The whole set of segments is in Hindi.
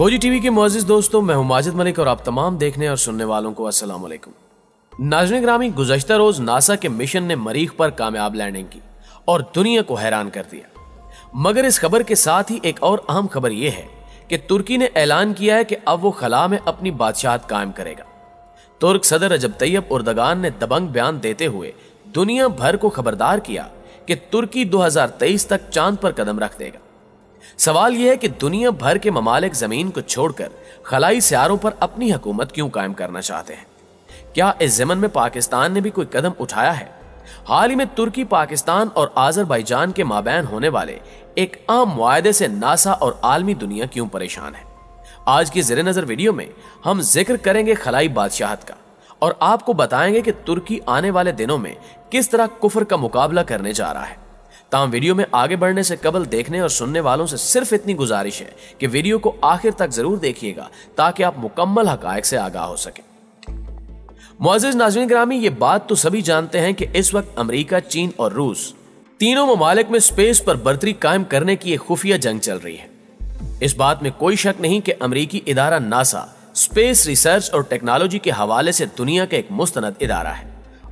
खोजी टीवी के मोजिज दोस्तों मैं हूं माजिद मलिक और आप तमाम देखने और सुनने वालों को असल नाजन ग्रामी गुजशतर रोज नासा के मिशन ने मरीख पर कामयाब लैंडिंग की और दुनिया को हैरान कर दिया मगर इस खबर के साथ ही एक और अहम खबर यह है कि तुर्की ने ऐलान किया है कि अब वो खला में अपनी बादशाहत कायम करेगा तुर्क सदर अजब तैयब उर्दगान ने दबंग बयान देते हुए दुनिया भर को खबरदार किया कि तुर्की 2023 तक चांद पर कदम रख देगा सवाल यह है कि दुनिया भर के ममालिक जमीन को छोड़कर खलाई सियारों पर अपनी हुकूमत क्यों कायम करना चाहते हैं क्या इस जमन में पाकिस्तान ने भी कोई कदम उठाया है हाल ही में तुर्की पाकिस्तान और आजरबाईजान के माबैन होने वाले एक आम मुआदे से नासा और आलमी दुनिया क्यों परेशान है आज की जर नजर वीडियो में हम जिक्र करेंगे खलाई बादशाहत का और आपको बताएंगे कि तुर्की आने वाले दिनों में किस तरह कुफर का मुकाबला करने जा रहा है ताहम वीडियो में आगे बढ़ने से कबल देखने और सुनने वालों से सिर्फ इतनी गुजारिश है कि वीडियो को आखिर तक जरूर देखिएगा ताकि आप मुकम्मल हकायक से आगाह हो सके मोजिज नाजरीन ग्रामी ये बात तो सभी जानते हैं कि इस वक्त अमरीका चीन और रूस तीनों ममालिक में स्पेस पर बर्तरी कायम करने की एक खुफिया जंग चल रही है इस बात में कोई शक नहीं कि अमरीकी इदारा नासा स्पेस रिसर्च और टेक्नोलॉजी के हवाले से दुनिया का एक मुस्तंद इदारा है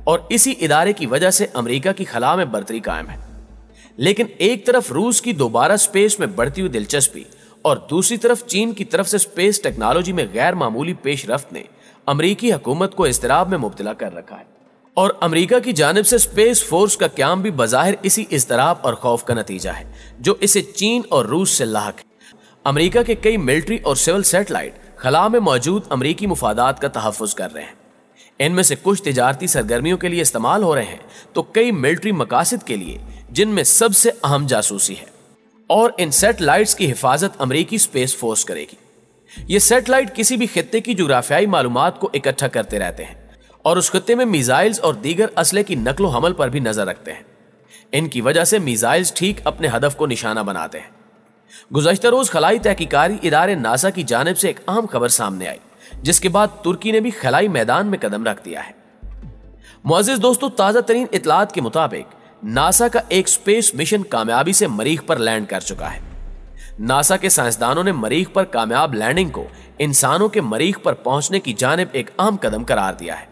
और इसी इदारे की वजह से अमरीका की खला में बर्तरी कायम है लेकिन एक तरफ रूस की दोबारा स्पेस में बढ़ती हुई दिलचस्पी और दूसरी तरफ चीन की तरफ से स्पेस टेक्नोलॉजी में गैर मामूली पेशरफ्त ने अमरीकी हुकूमत को इसतराब में मुबतला कर रखा है और अमरीका की जानब से स्पेस फोर्स का क्याम भी बाहर इसी इसतराब और खौफ का नतीजा है जो इसे चीन और रूस से लाक है अमरीका के कई मिलिट्री और सिविल सेटेलाइट खला में मौजूद अमरीकी मफादात का तहफ़ कर रहे हैं इनमें से कुछ तजारती सरगर्मियों के लिए इस्तेमाल हो रहे हैं तो कई मिलिट्री मकासद के लिए जिनमें सबसे अहम जासूसी है और इन सेटेलाइट की हिफाजत अमरीकी स्पेस फोर्स करेगी ये सेटेलाइट किसी भी खत्े की जुग्राफियाई मालूम को इकट्ठा करते रहते हैं और उस खत्े में मिज़ाइल्स और दीगर असले की नकलो हमल पर भी नजर रखते हैं इनकी वजह से मिज़ाइल्स ठीक अपने हदफ को निशाना बनाते हैं गुजशत रोज खलाई तहकीकारी इदारे नासा की जानब से एक अहम खबर सामने आई जिसके बाद तुर्की ने भी खलाई मैदान में कदम रख दिया है मुआजिज दोस्तों ताज़ा तरीन इतलात के मुताबिक नासा का एक स्पेस मिशन कामयाबी से मरीख पर लैंड कर चुका है नासा के साइंसदानों ने मरीख पर कामयाब लैंडिंग को इंसानों के मरीख पर पहुंचने की जानब एक अहम कदम करार दिया है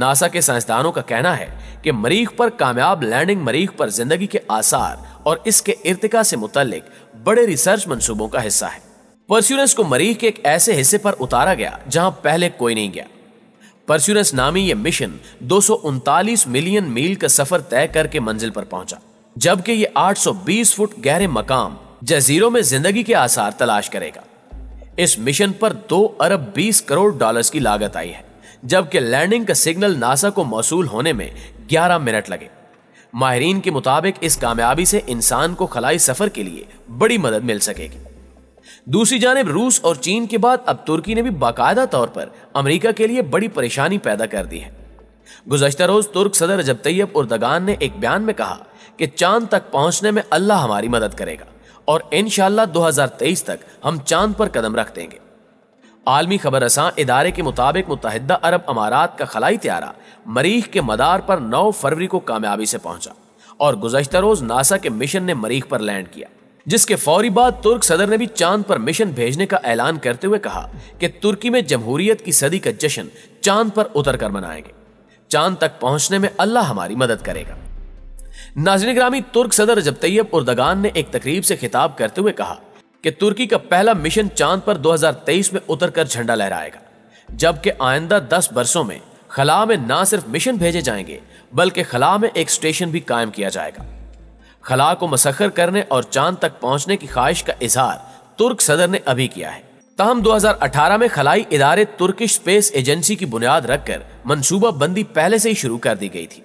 नासा के साइंसदानों का कहना है कि मरीख पर कामयाब लैंडिंग मरीख पर जिंदगी के आसार और इसके इर्तिका से मुतलिक बड़े रिसर्च मंसूबों का हिस्सा है परस्यूरेंस को मरीख के एक ऐसे हिस्से पर उतारा गया जहां पहले कोई नहीं गया परस्यूरेंस नामी यह मिशन दो मिलियन मील का सफर तय करके मंजिल पर पहुंचा जबकि यह 820 फुट गहरे मकाम जजीरों में जिंदगी के आसार तलाश करेगा इस मिशन पर दो अरब बीस करोड़ डॉलर्स की लागत आई है जबकि लैंडिंग का सिग्नल नासा को मौसू होने में ग्यारह मिनट लगे माहरीन के मुताबिक इस कामयाबी से इंसान को खलाई सफर के लिए बड़ी मदद मिल सकेगी दूसरी जानब रूस और चीन के बाद अब तुर्की ने भी बाकायदा तौर पर अमरीका के लिए बड़ी परेशानी पैदा कर दी है गुजशत रोज तुर्क सदर जब तैयब उर्दगान ने एक बयान में कहा कि चांद तक पहुंचने में अल्लाह हमारी मदद करेगा और इन तेईस तक हम चांद पर कदम रख देंगे आलमी खबर रसा इदारे के मुताबिक मुतहदा अरब अमारात का खलाई त्यारा मरीख के मदार पर 9 फरवरी को कामयाबी से पहुंचा और गुजशत रोज नासा के मिशन ने मरीख पर लैंड किया जिसके फौरी बाद तुर्क सदर ने भी चांद पर मिशन भेजने का ऐलान करते हुए कहा कि तुर्की में जमहूरियत की सदी का जश्न चांद पर उतर कर मनाएंगे चांद तक पहुंचने में अल्लाह हमारी मदद करेगा नाजन ग्रामी तुर्क सदर जब तैयब उर्दगान ने एक तकरीब से खिताब करते हुए कहा कि तुर्की का पहला मिशन चांद पर 2023 में उतर कर झंडा लहराएगा जबकि आइंदा 10 बरसों में खला में ना सिर्फ मिशन भेजे जाएंगे बल्कि खला में एक स्टेशन भी कायम किया जाएगा खला को मसखर करने और चांद तक पहुंचने की ख्वाहिश का इजहार तुर्क सदर ने अभी किया है तहम 2018 में खलाई इदारे तुर्किश स्पेस एजेंसी की बुनियाद रखकर मनसूबा बंदी पहले से ही शुरू कर दी गई थी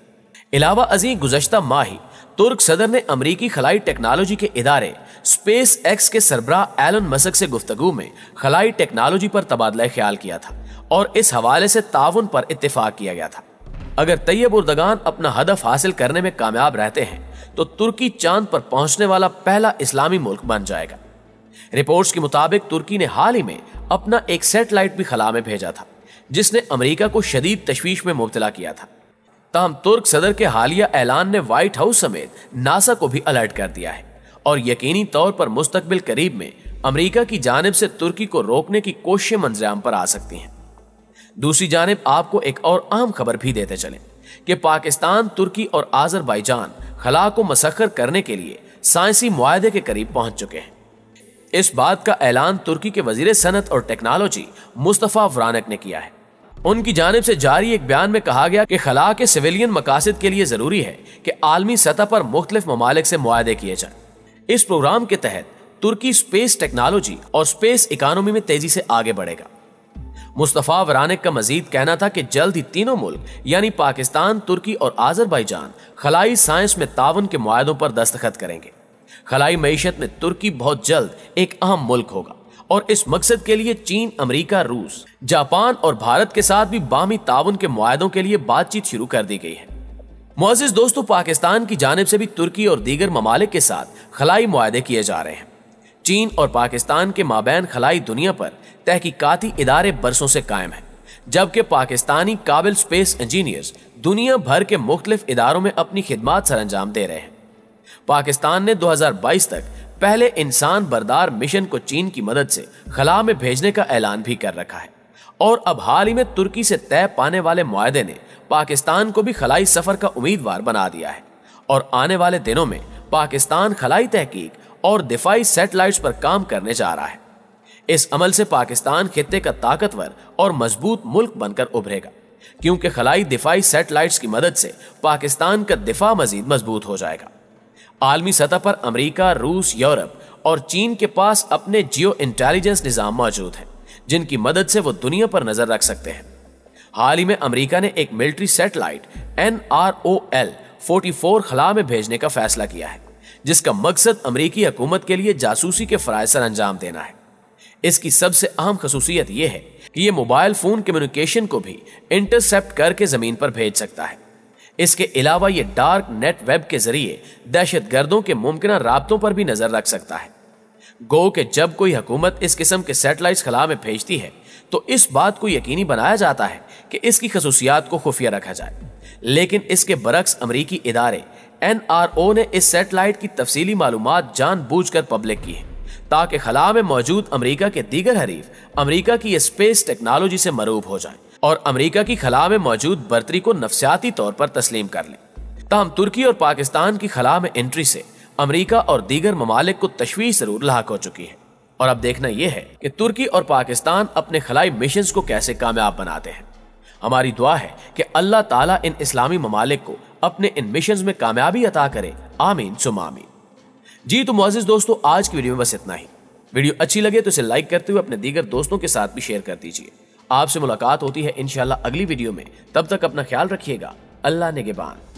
इलावा अजी गुजशत माह ही तुर्क सदर ने अमरीकी खलाई टेक्नोलॉजी के इदारे स्पेस एक्स के सरबराह एलन मसक से गुफ्तगु में खलाई टेक्नोलॉजी पर तबादला ख्याल किया था और इस हवाले से ताउन पर इतफाक किया गया था अगर तैयब उर्दगान अपना हदफ हासिल करने में कामयाब रहते हैं तो तुर्की चांद पर पहुंचने वाला पहला इस्लामी मुल्क बन जाएगा रिपोर्ट्स के मुताबिक तुर्की ने हाल ही में अपना एक सेटेलाइट भी खला में भेजा था जिसने अमेरिका को शदीद तशवीश में मुबतला किया था तहम तुर्क सदर के हालिया ऐलान ने व्हाइट हाउस समेत नासा को भी अलर्ट कर दिया है और यकीनी तौर पर मुस्तबिल करीब में अमेरिका की जानब से तुर्की को रोकने की कोशिशें मंजराम पर आ सकती हैं दूसरी जानब आपको एक और अहम खबर भी देते चले कि पाकिस्तान तुर्की और आजरबाईजान खला को मसखर करने के लिए साइंसी मुआदे के करीब पहुंच चुके हैं इस बात का ऐलान तुर्की के वजीर सनत और टेक्नोलॉजी मुस्तफ़ा वरानक ने किया है उनकी जानब से जारी एक बयान में कहा गया कि खला के सिविलियन मकासद के लिए ज़रूरी है कि आलमी सतह पर मुख्तलिफ ममालिक से मुआदे किए जाएं इस प्रोग्राम के तहत तुर्की स्पेस टेक्नोलॉजी और स्पेस इकानमी में तेजी से आगे बढ़ेगा मुस्तफ़ा वरानक का मजीद कहना था कि जल्द ही तीनों मुल्क यानी पाकिस्तान तुर्की और आजरबाईजान खलाई साइंस में ताउन के माहों पर दस्तखत करेंगे खलाई मीशत में तुर्की बहुत जल्द एक अहम मुल्क होगा और इस मकसद के लिए चीन अमेरिका रूस जापान और भारत के साथ भी बामी ताउन के मुआदों के लिए बातचीत शुरू कर दी गई है मोजिज दोस्तों पाकिस्तान की जानब से भी तुर्की और दीगर ममालिक के साथ खलाई माहे किए जा रहे हैं चीन और पाकिस्तान के माबैन खलाई दुनिया पर तहकीकाती इदारे बरसों से कायम हैं जबकि पाकिस्तानी काबिल स्पेस इंजीनियर्स दुनिया भर के मुख्तलिफ इदारों में अपनी खिदमत सर अंजाम दे रहे हैं पाकिस्तान ने 2022 तक पहले इंसान बरदार मिशन को चीन की मदद से खला में भेजने का ऐलान भी कर रखा है और अब हाल ही में तुर्की से तय पाने वाले मुआदे ने पाकिस्तान को भी खलाई सफर का उम्मीदवार बना दिया है और आने वाले दिनों में पाकिस्तान खलाई तहकीक और दिफाई सेटेलाइट पर काम करने जा रहा है इस अमल से पाकिस्तान खिते का ताकतवर और मजबूत मुल्क बनकर उभरेगा क्योंकि खलाई दिफाई सेटेलाइट की मदद से पाकिस्तान का दिफा मजीद मजबूत हो जाएगा आलमी सतह पर अमरीका रूस यूरोप और चीन के पास अपने जियो इंटेलिजेंस निज़ाम मौजूद हैं जिनकी मदद से वो दुनिया पर नजर रख सकते हैं हाल ही में अमेरिका ने एक military satellite N R O L forty four खला में भेजने का फैसला किया है जिसका मकसद अमरीकी हकूमत के लिए जासूसी के फ़राज सर अंजाम देना है इसकी सबसे अहम खसूसियत यह है कि यह मोबाइल फ़ोन कम्युनिकेशन को भी इंटरसेप्ट करके ज़मीन पर भेज सकता है इसके अलावा यह डार्क नेट वेब के जरिए दहशत गर्दों के मुमकिन रबतों पर भी नजर रख सकता है गो के जब कोई हकूमत इस किस्म के सेटेलाइट खला में भेजती है तो इस बात को यकीनी बनाया जाता है कि इसकी खसूसियात को खुफिया रखा जाए लेकिन इसके बरक्स अमरीकी इदारे एनआरओ ने इस सेटेलाइट की तफसीली मालूम जानबूझकर पब्लिक की है ताकि खला में मौजूद अमेरिका के दीगर हरीफ अमेरिका की स्पेस टेक्नोलॉजी से मरूब हो जाए और अमेरिका की खला में मौजूद बर्तरी को नफसियाती तौर पर तस्लीम कर लें तहम तुर्की और पाकिस्तान की खला में एंट्री से अमरीका और दीगर ममालिक को तशवीश जरूर लाक हो चुकी है और अब देखना यह है कि तुर्की और पाकिस्तान अपने खलाई मिशन को कैसे कामयाब बनाते हैं हमारी दुआ है कि अल्लाह ताला इन इस्लामी ममालिक को अपने इन मिशन में कामयाबी अता करे आमीन सुम आमीन जी तो मोजिज दोस्तों आज की वीडियो में बस इतना ही वीडियो अच्छी लगे तो इसे लाइक करते हुए अपने दीगर दोस्तों के साथ भी शेयर कर दीजिए आपसे मुलाकात होती है इनशाला अगली वीडियो में तब तक अपना ख्याल रखिएगा अल्लाह ने